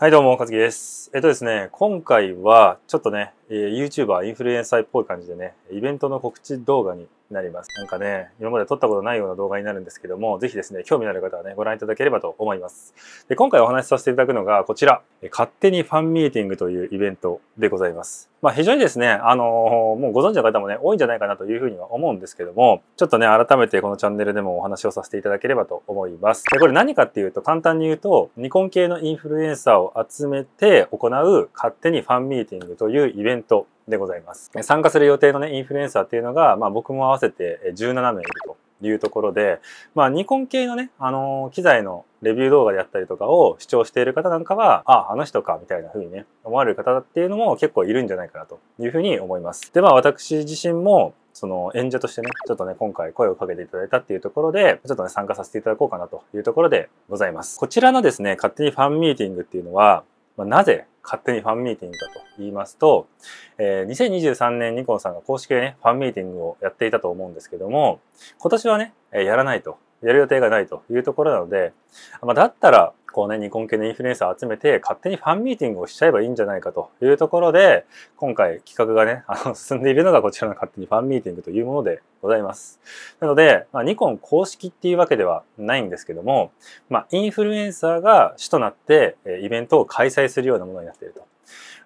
はい、どうも、かずきです。えっとですね、今回は、ちょっとね、えー、YouTuber、インフルエンサーっぽい感じでね、イベントの告知動画になります。なんかね、今まで撮ったことないような動画になるんですけども、ぜひですね、興味のある方はね、ご覧いただければと思います。で今回お話しさせていただくのがこちら、勝手にファンミーティングというイベントでございます。まあ非常にですね、あのー、もうご存知の方もね、多いんじゃないかなというふうには思うんですけども、ちょっとね、改めてこのチャンネルでもお話をさせていただければと思います。でこれ何かっていうと、簡単に言うと、ニコン系のインフルエンサーを集めて行う勝手にファンミーティングというイベントントでございます。参加する予定のね、インフルエンサーっていうのが、まあ僕も合わせて17名いると。いうところで、まあ、ニコン系のね、あのー、機材のレビュー動画であったりとかを視聴している方なんかは、あ、あの人か、みたいな風にね、思われる方っていうのも結構いるんじゃないかなという風に思います。で、まあ、私自身も、その演者としてね、ちょっとね、今回声をかけていただいたっていうところで、ちょっとね、参加させていただこうかなというところでございます。こちらのですね、勝手にファンミーティングっていうのは、まなぜ勝手にファンミーティングかと言いますと、えー、2023年ニコンさんが公式でね、ファンミーティングをやっていたと思うんですけども、今年はね、やらないと、やる予定がないというところなので、まだったらこうね、ニコン系のインフルエンサー集めて、勝手にファンミーティングをしちゃえばいいんじゃないかというところで、今回企画がね、あの、進んでいるのがこちらの勝手にファンミーティングというものでございます。なので、まあ、ニコン公式っていうわけではないんですけども、まあ、インフルエンサーが主となって、イベントを開催するようなものになっていると。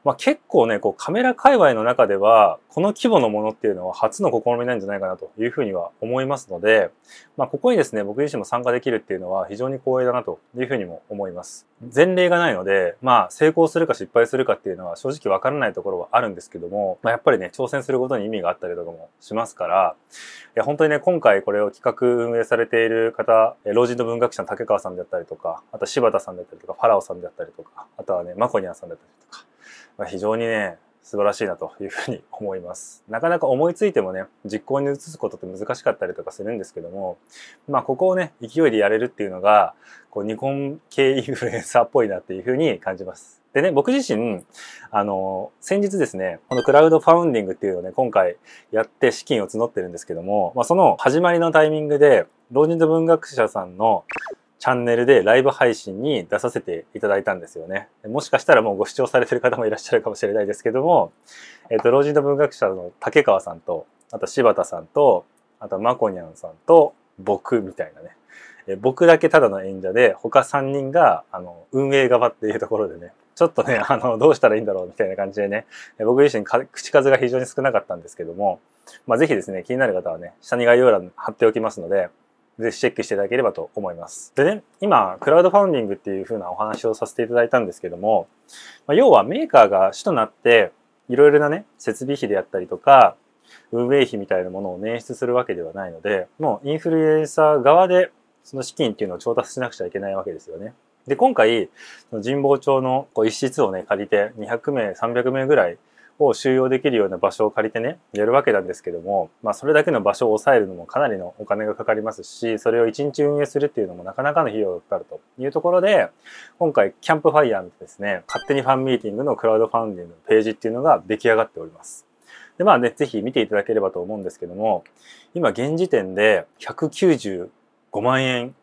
まあ、結構ね、こうカメラ界隈の中では、この規模のものっていうのは初の試みなんじゃないかなというふうには思いますので、まあ、ここにですね、僕自身も参加できるっていうのは非常に光栄だなというふうにも思います。前例がないので、まあ、成功するか失敗するかっていうのは正直わからないところはあるんですけども、まあ、やっぱりね、挑戦することに意味があったりとかもしますから、いや、本当にね、今回これを企画運営されている方、老人の文学者の竹川さんであったりとか、あと柴田さんであったりとか、ファラオさんであったりとか、あとはね、マコニアさんであったりとか、まあ、非常にね、素晴らしいなというふうに思います。なかなか思いついてもね、実行に移すことって難しかったりとかするんですけども、まあここをね、勢いでやれるっていうのが、こうニコン系インフルエンサーっぽいなっていうふうに感じます。でね、僕自身、あの、先日ですね、このクラウドファウンディングっていうのをね、今回やって資金を募ってるんですけども、まあその始まりのタイミングで、老人と文学者さんのチャンネルでライブ配信に出させていただいたんですよね。もしかしたらもうご視聴されてる方もいらっしゃるかもしれないですけども、えっ、ー、と、老人の文学者の竹川さんと、あと柴田さんと、あとまこにゃんさんと、僕みたいなね。えー、僕だけただの演者で、他3人が、あの、運営側っていうところでね、ちょっとね、あの、どうしたらいいんだろうみたいな感じでね、僕自身口数が非常に少なかったんですけども、まあ、ぜひですね、気になる方はね、下に概要欄貼っておきますので、ぜひチェックしていただければと思います。でね、今、クラウドファンディングっていう風なお話をさせていただいたんですけども、ま要はメーカーが主となって、いろいろなね、設備費であったりとか、運営費みたいなものを捻出するわけではないので、もうインフルエンサー側でその資金っていうのを調達しなくちゃいけないわけですよね。で、今回、神保町のこう一室をね、借りて200名、300名ぐらいを収容できるような場所を借りてね、やるわけなんですけども、まあそれだけの場所を抑えるのもかなりのお金がかかりますし、それを1日運営するっていうのもなかなかの費用がかかるというところで、今回キャンプファイヤーのですね、勝手にファンミーティングのクラウドファンディングのページっていうのが出来上がっております。で、まあね、ぜひ見ていただければと思うんですけども、今現時点で195万円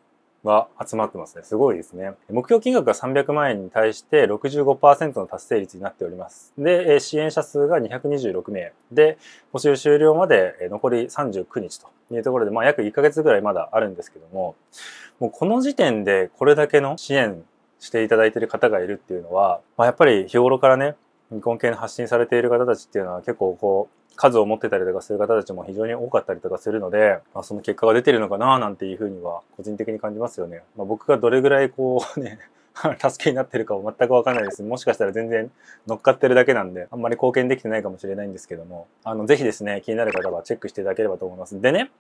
が集まってますね。すごいですね。目標金額が300万円に対して65%の達成率になっております。で、支援者数が226名で、募集終了まで残り39日というところで、まあ約1ヶ月ぐらいまだあるんですけども、もうこの時点でこれだけの支援していただいている方がいるっていうのは、まあ、やっぱり日頃からね、日本系の発信されている方たちっていうのは結構こう、数を持ってたりとかする方たちも非常に多かったりとかするので、まあ、その結果が出てるのかななんていうふうには個人的に感じますよね。まあ、僕がどれぐらいこう ね 助けになってるかも全くわかんないですもしかしたら全然乗っかってるだけなんであんまり貢献できてないかもしれないんですけどもあのぜひですね気になる方はチェックしていただければと思いますでね、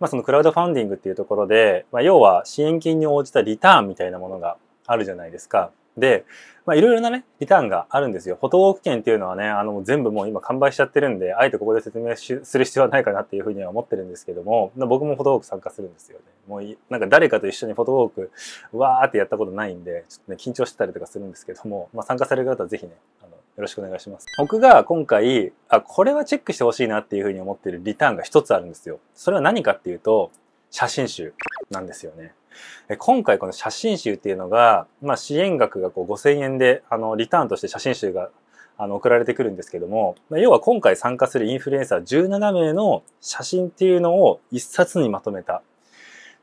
まあ、そのクラウドファンディングっていうところで、まあ、要は支援金に応じたリターンみたいなものがあるじゃないですかで、まあ、いろいろなね、リターンがあるんですよ。フォトウォーク券っていうのはね、あの、全部もう今完売しちゃってるんで、あえてここで説明する必要はないかなっていうふうには思ってるんですけども、僕もフォトウォーク参加するんですよね。もう、なんか誰かと一緒にフォトウォーク、わーってやったことないんで、ちょっとね、緊張してたりとかするんですけども、まあ、参加される方はぜひね、あの、よろしくお願いします。僕が今回、あ、これはチェックしてほしいなっていうふうに思ってるリターンが一つあるんですよ。それは何かっていうと、写真集なんですよね。今回この写真集っていうのが、まあ、支援額がこう5000円であのリターンとして写真集があの送られてくるんですけども、まあ、要は今回参加するインフルエンサー17名の写真っていうのを一冊にまとめた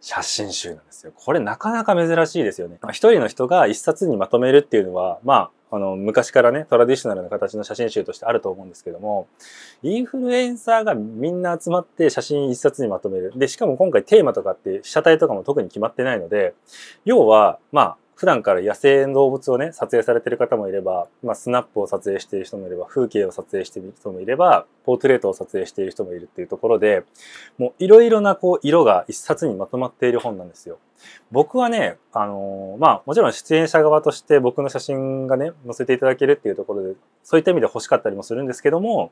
写真集なんですよ。これなかなか珍しいですよね。一人の人が一冊にまとめるっていうのは、まあ、あの、昔からね、トラディショナルな形の写真集としてあると思うんですけども、インフルエンサーがみんな集まって写真一冊にまとめる。で、しかも今回テーマとかって被写体とかも特に決まってないので、要は、まあ、普段から野生動物をね、撮影されてる方もいれば、まあ、スナップを撮影している人もいれば、風景を撮影している人もいれば、ポートレートを撮影している人もいるっていうところで、もういろいろなこう色が一冊にまとまっている本なんですよ。僕はね、あのー、まあもちろん出演者側として僕の写真がね、載せていただけるっていうところで、そういった意味で欲しかったりもするんですけども、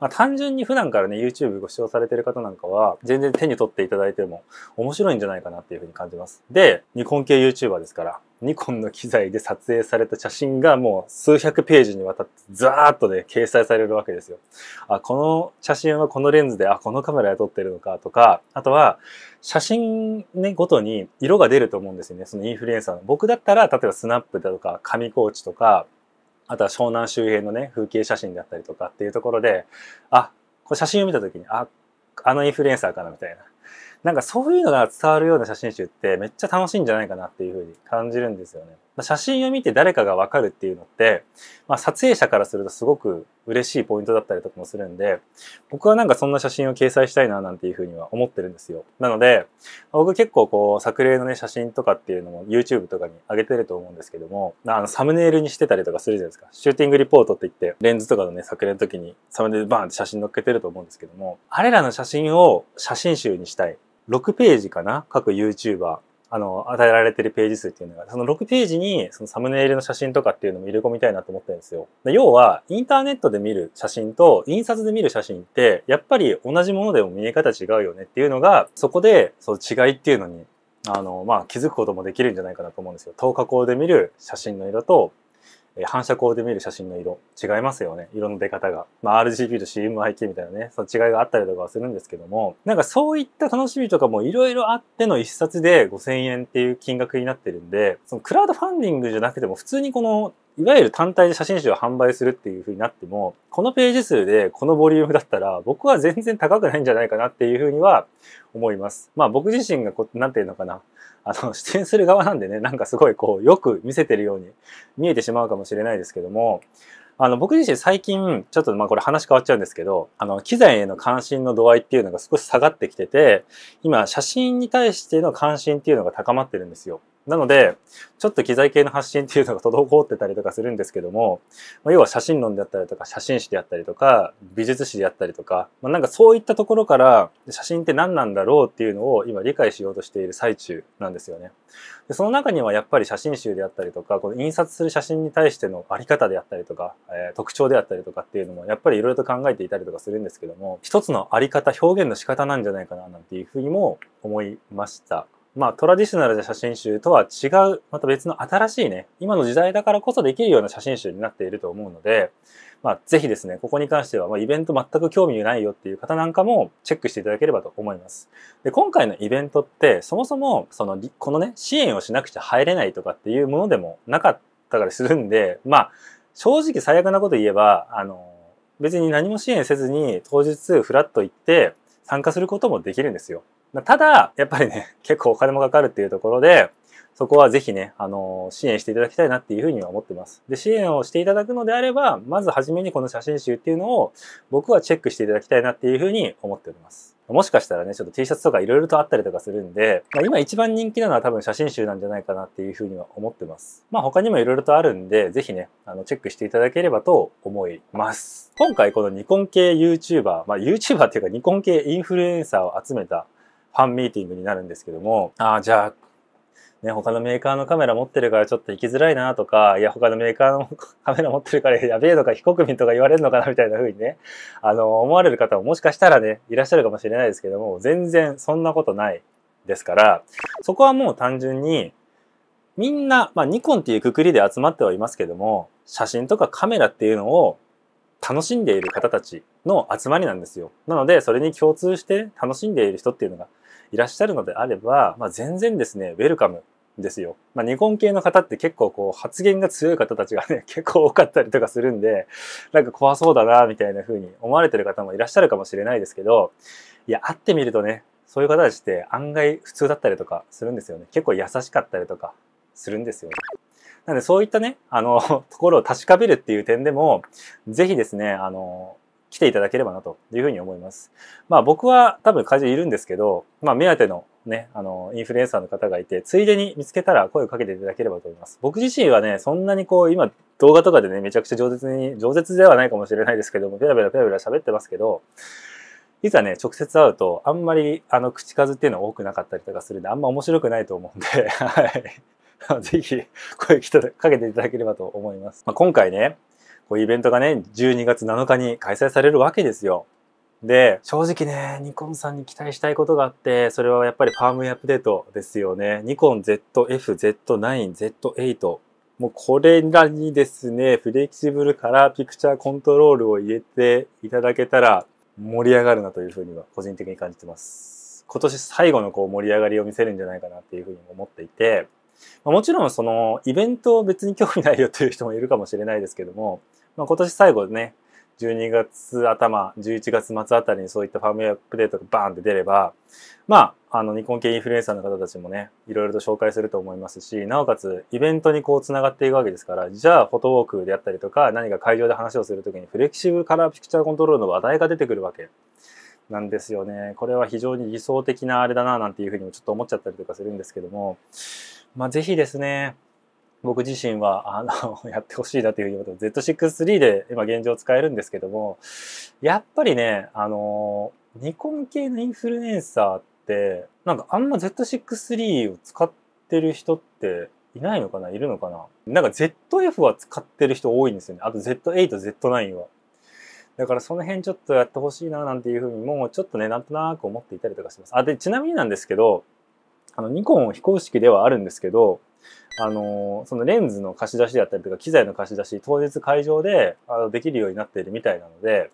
まあ、単純に普段からね、YouTube ご視聴されてる方なんかは、全然手に取っていただいても面白いんじゃないかなっていうふうに感じます。で、ニコン系 YouTuber ですから、ニコンの機材で撮影された写真がもう数百ページにわたってザーッとね、掲載されるわけですよ。あ、この写真はこのレンズで、あ、このカメラで撮ってるのかとか、あとは、写真、ね、ごとに色が出ると思うんですよね。そのインフルエンサーの。僕だったら、例えばスナップだとか、上高地とか、あとは湘南周辺のね、風景写真だったりとかっていうところで、あ、これ写真を見た時に、あ、あのインフルエンサーかなみたいな。なんかそういうのが伝わるような写真集ってめっちゃ楽しいんじゃないかなっていうふうに感じるんですよね。まあ、写真を見て誰かがわかるっていうのって、まあ、撮影者からするとすごく嬉しいポイントだったりとかもするんで、僕はなんかそんな写真を掲載したいななんていうふうには思ってるんですよ。なので、僕結構こう作例のね、写真とかっていうのも YouTube とかに上げてると思うんですけども、あのサムネイルにしてたりとかするじゃないですか。シューティングリポートって言って、レンズとかのね、作例の時にサムネイルバーンって写真載っけてると思うんですけども、あれらの写真を写真集にしたい。6ページかな各 YouTuber あの、与えられてるページ数っていうのが、その6ページにそのサムネイルの写真とかっていうのも入れ込みたいなと思ってるんですよ。で要は、インターネットで見る写真と印刷で見る写真って、やっぱり同じものでも見え方違うよねっていうのが、そこで、その違いっていうのに、あの、まあ、気づくこともできるんじゃないかなと思うんですよ。等加工で見る写真の色と、反射光で見る写真の色違いますよね色の出方が、まあ、RGB と CMYK みたいなねその違いがあったりとかはするんですけどもなんかそういった楽しみとかもいろいろあっての1冊で5000円っていう金額になってるんでそのクラウドファンディングじゃなくても普通にこのいわゆる単体で写真集を販売するっていうふうになっても、このページ数でこのボリュームだったら、僕は全然高くないんじゃないかなっていうふうには思います。まあ僕自身がこう、なんていうのかな。あの、出 演する側なんでね、なんかすごいこう、よく見せてるように見えてしまうかもしれないですけども、あの、僕自身最近、ちょっとまあこれ話変わっちゃうんですけど、あの、機材への関心の度合いっていうのが少し下がってきてて、今、写真に対しての関心っていうのが高まってるんですよ。なので、ちょっと機材系の発信っていうのが滞ってたりとかするんですけども、ま要は写真論であったりとか、写真誌であったりとか、美術史であったりとか、まあ、なんかそういったところから写真って何なんだろうっていうのを今理解しようとしている最中なんですよね。でその中にはやっぱり写真集であったりとか、この印刷する写真に対してのあり方であったりとか、えー、特徴であったりとかっていうのもやっぱりいろいろと考えていたりとかするんですけども、一つのあり方、表現の仕方なんじゃないかななんていうふうにも思いました。まあ、トラディショナルな写真集とは違う、また別の新しいね、今の時代だからこそできるような写真集になっていると思うので、まあ、ぜひですね、ここに関しては、まあ、イベント全く興味ないよっていう方なんかもチェックしていただければと思います。で、今回のイベントって、そもそも、その、このね、支援をしなくちゃ入れないとかっていうものでもなかったからするんで、まあ、正直最悪なこと言えば、あの、別に何も支援せずに当日フラッと行って参加することもできるんですよ。ただ、やっぱりね、結構お金もかかるっていうところで、そこはぜひね、あの支援していただきたいなっていうふうには思ってます。で、支援をしていただくのであれば、まずはじめにこの写真集っていうのを僕はチェックしていただきたいなっていうふうに思っております。もしかしたらね、ちょっと T シャツとか色々とあったりとかするんで、まあ、今一番人気なのは多分写真集なんじゃないかなっていうふうには思ってます。まあ他にも色々とあるんで、ぜひね、あの、チェックしていただければと思います。今回このニコン系 YouTuber、まあ YouTuber っていうかニコン系インフルエンサーを集めたファンミーティングになるんですけども、ああ、じゃあ、ね、他のメーカーのカメラ持ってるからちょっと行きづらいなとか、いや、他のメーカーの カメラ持ってるからやべえとか非国民とか言われるのかなみたいな風にね、あの、思われる方ももしかしたらね、いらっしゃるかもしれないですけども、全然そんなことないですから、そこはもう単純に、みんな、まあ、ニコンっていうくくりで集まってはいますけども、写真とかカメラっていうのを楽しんでいる方たちの集まりなんですよ。なので、それに共通して楽しんでいる人っていうのがいらっしゃるのであれば、まあ、全然ですね、ウェルカムですよ。まあ、ニコン系の方って結構こう発言が強い方たちがね、結構多かったりとかするんで、なんか怖そうだな、みたいな風に思われてる方もいらっしゃるかもしれないですけど、いや、会ってみるとね、そういう方たちって案外普通だったりとかするんですよね。結構優しかったりとかするんですよね。なのでそういったね、あの、ところを確かめるっていう点でも、ぜひですね、あの、来ていただければなというふうに思います。まあ僕は多分会場いるんですけど、まあ目当てのね、あの、インフルエンサーの方がいて、ついでに見つけたら声をかけていただければと思います。僕自身はね、そんなにこう、今、動画とかでね、めちゃくちゃ饒舌に、饒舌ではないかもしれないですけども、ペラペラペラペラ喋ってますけど、いざね、直接会うと、あんまり、あの、口数っていうのは多くなかったりとかするんで、あんま面白くないと思うんで、はい。ぜひ声かけていただければと思います。まあ、今回ね、こうイベントがね、12月7日に開催されるわけですよ。で、正直ね、ニコンさんに期待したいことがあって、それはやっぱりファームウェアアップデートですよね。ニコン ZF、Z9、Z8。もうこれらにですね、フレキシブルからピクチャーコントロールを入れていただけたら盛り上がるなというふうには個人的に感じてます。今年最後のこう盛り上がりを見せるんじゃないかなっていうふうに思っていて、まあ、もちろんそのイベントを別に興味ないよという人もいるかもしれないですけども、まあ、今年最後でね、12月頭、11月末あたりにそういったファームウェアアップデートがバーンって出れば、まあ、あの、ニコン系インフルエンサーの方たちもね、いろいろと紹介すると思いますし、なおかつ、イベントにこう、繋がっていくわけですから、じゃあ、フォトウォークであったりとか、何か会場で話をするときに、フレキシブルカラーピクチャーコントロールの話題が出てくるわけなんですよね。これは非常に理想的なあれだな、なんていうふうにもちょっと思っちゃったりとかするんですけども、まあ、ぜひですね、僕自身はあの やってほしいなということで Z63 で今現状使えるんですけどもやっぱりねあのニコン系のインフルエンサーってなんかあんま Z63 を使ってる人っていないのかないるのかななんか ZF は使ってる人多いんですよねあと Z8、Z9 は。だからその辺ちょっとやってほしいななんていうふうにもうちょっとねなんとなく思っていたりとかします。あでちなみになんですけどあのニコンを非公式ではあるんですけどあのそのレンズの貸し出しであったりとか機材の貸し出し当日会場であのできるようになっているみたいなので、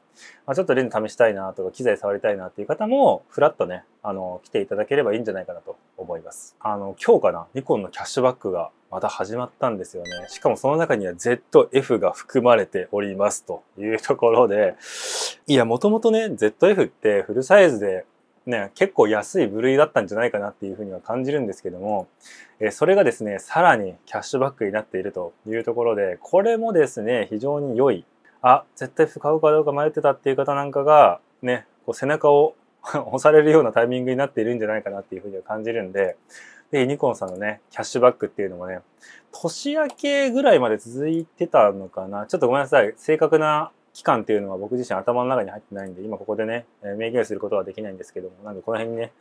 まあ、ちょっとレンズ試したいなとか機材触りたいなっていう方もふらっとねあの来ていただければいいんじゃないかなと思いますあの今日かなニコンのキャッシュバックがまた始まったんですよねしかもその中には ZF が含まれておりますというところでいやもともとね ZF ってフルサイズでね、結構安い部類だったんじゃないかなっていうふうには感じるんですけども、えそれがですね、さらにキャッシュバックになっているというところで、これもですね、非常に良い。あ、絶対買うかどうか迷ってたっていう方なんかが、ね、こう背中を 押されるようなタイミングになっているんじゃないかなっていうふうには感じるんで、で、ユニコンさんのね、キャッシュバックっていうのもね、年明けぐらいまで続いてたのかな。ちょっとごめんなさい。正確な期間っていうのは僕自身頭の中に入ってないんで、今ここでね、え明言することはできないんですけども、なんでこの辺にね、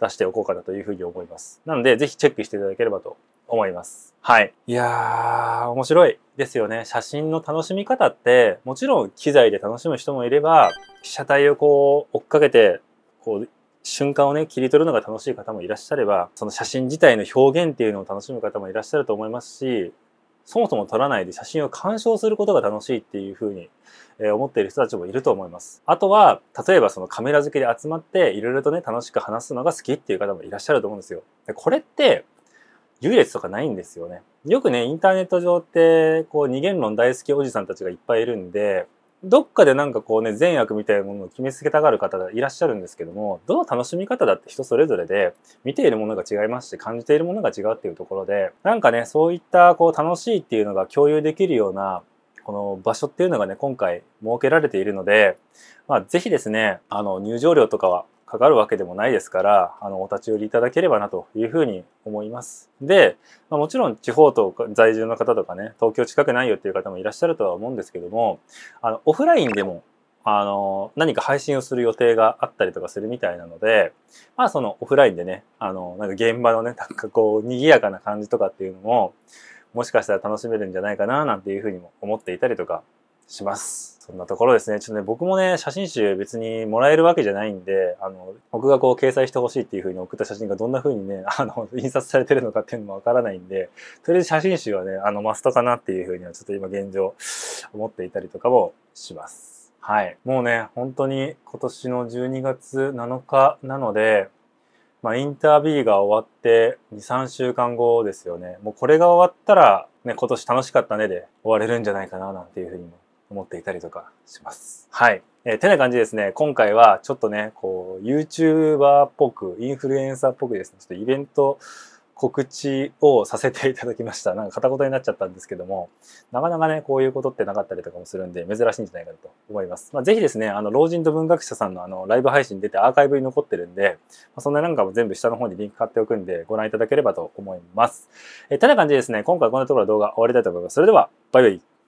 出しておこうかなというふうに思います。なので、ぜひチェックしていただければと思います。はい。いやー、面白いですよね。写真の楽しみ方って、もちろん機材で楽しむ人もいれば、被写体をこう、追っかけて、こう、瞬間をね、切り取るのが楽しい方もいらっしゃれば、その写真自体の表現っていうのを楽しむ方もいらっしゃると思いますし、そもそも撮らないで写真を鑑賞することが楽しいっていうふうに、え思っている人たちもいると思います。あとは、例えばそのカメラ好きで集まっていろいろとね、楽しく話すのが好きっていう方もいらっしゃると思うんですよ。でこれって、優劣とかないんですよね。よくね、インターネット上って、こう、二元論大好きおじさんたちがいっぱいいるんで、どっかでなんかこうね善悪みたいなものを決めつけたがる方がいらっしゃるんですけどもどの楽しみ方だって人それぞれで見ているものが違いますし感じているものが違うっていうところでなんかねそういったこう楽しいっていうのが共有できるようなこの場所っていうのがね今回設けられているので、まあ、ぜひですねあの入場料とかはかかるわけでもないですから、あの、お立ち寄りいただければなというふうに思います。で、まあ、もちろん地方と在住の方とかね、東京近くないよっていう方もいらっしゃるとは思うんですけども、あの、オフラインでも、あの、何か配信をする予定があったりとかするみたいなので、まあそのオフラインでね、あの、なんか現場のね、なんかこう、賑やかな感じとかっていうのも、もしかしたら楽しめるんじゃないかななんていうふうにも思っていたりとかします。そんなところですね。ちょっとね、僕もね、写真集別にもらえるわけじゃないんで、あの、僕がこう掲載してほしいっていう風に送った写真がどんな風にね、あの、印刷されてるのかっていうのもわからないんで、とりあえず写真集はね、あの、マストかなっていう風にはちょっと今現状思っていたりとかもします。はい。もうね、本当に今年の12月7日なので、まあ、インタービーが終わって2、3週間後ですよね。もうこれが終わったら、ね、今年楽しかったねで終われるんじゃないかななんていうふうにも思っていたりとかします。はい。えー、てな感じですね、今回はちょっとね、こう、YouTuber っぽく、インフルエンサーっぽくですね、ちょっとイベント告知をさせていただきました。なんか片言になっちゃったんですけども、なかなかね、こういうことってなかったりとかもするんで、珍しいんじゃないかなと思います。まあ、ぜひですね、あの、老人と文学者さんのあの、ライブ配信出てアーカイブに残ってるんで、まあ、そんななんかも全部下の方にリンク貼っておくんで、ご覧いただければと思います。えー、てな感じですね、今回こんなところ動画終わりたいと思います。それでは、バイバイ。